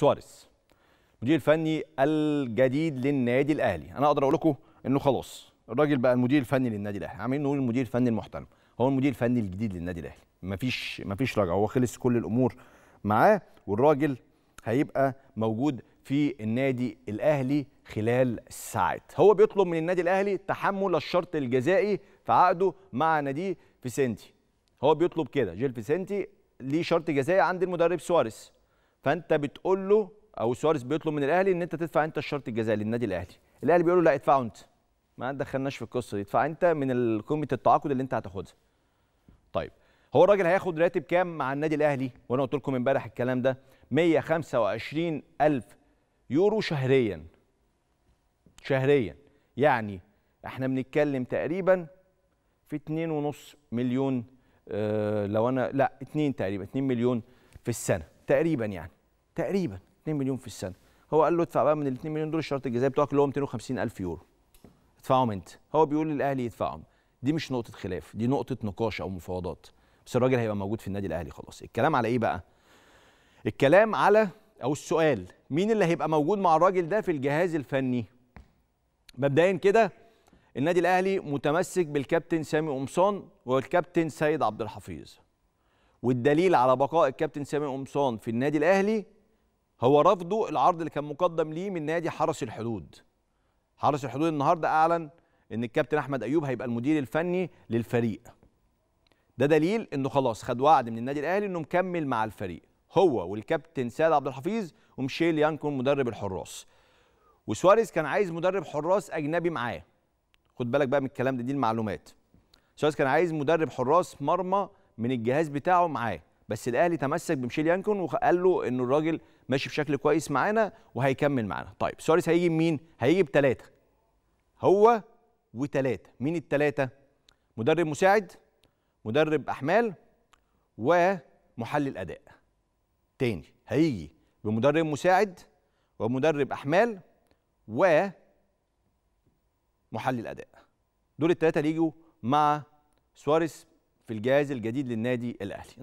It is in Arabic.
سواريز المدير الفني الجديد للنادي الاهلي انا اقدر اقول لكم انه خلاص الراجل بقى المدير الفني للنادي الاهلي عاملين نقول المدير الفني المحترم هو المدير الفني الجديد للنادي الاهلي مفيش مفيش رجعه هو خلص كل الامور معاه والراجل هيبقى موجود في النادي الاهلي خلال ساعات هو بيطلب من النادي الاهلي تحمل الشرط الجزائي في عقده مع ناديه فيسنتي هو بيطلب كده جيل فيسنتي ليه شرط جزائي عند المدرب سواريز فانت بتقول له او سواريز بيطلب من الاهلي ان انت تدفع انت الشرط الجزائي للنادي الاهلي الاهلي بيقول له لا ادفعه انت ما دخلناش في القصه دي ادفع انت من قيمه التعاقد اللي انت هتاخدها طيب هو الراجل هياخد راتب كام مع النادي الاهلي وانا قلت لكم امبارح الكلام ده 125 الف يورو شهريا شهريا يعني احنا بنتكلم تقريبا في 2.5 مليون اه لو انا لا 2 تقريبا 2 مليون في السنه تقريبا يعني تقريبا 2 مليون في السنه هو قال له ادفع بقى من ال 2 مليون دول الشرط الجزائي بتوعك اللي هو 250 الف يورو ادفعهم انت هو بيقول للاهلي يدفعهم دي مش نقطه خلاف دي نقطه نقاش او مفاوضات بس الراجل هيبقى موجود في النادي الاهلي خلاص الكلام على ايه بقى الكلام على او السؤال مين اللي هيبقى موجود مع الراجل ده في الجهاز الفني مبدئيا كده النادي الاهلي متمسك بالكابتن سامي قمصان والكابتن سيد عبد الحفيظ والدليل على بقاء الكابتن سامي قمصان في النادي الاهلي هو رفضه العرض اللي كان مقدم ليه من نادي حرس الحدود حرس الحدود النهارده اعلن ان الكابتن احمد ايوب هيبقى المدير الفني للفريق ده دليل انه خلاص خد وعد من النادي الاهلي انه مكمل مع الفريق هو والكابتن سيد عبد الحفيظ ومشيل يانكون مدرب الحراس وسواريز كان عايز مدرب حراس اجنبي معاه خد بالك بقى من الكلام ده دي المعلومات سواريز كان عايز مدرب حراس مرمى من الجهاز بتاعه معاه بس الاهلي تمسك بمشيل يانكون وقال له ان الراجل ماشي بشكل كويس معانا وهيكمل معانا طيب سواريز هيجي مين هيجي بثلاثه هو وثلاثه مين الثلاثه مدرب مساعد مدرب احمال ومحلل اداء تاني هيجي بمدرب مساعد ومدرب احمال ومحلل اداء دول الثلاثه اللي يجوا مع سواريز في الجهاز الجديد للنادي الأهلي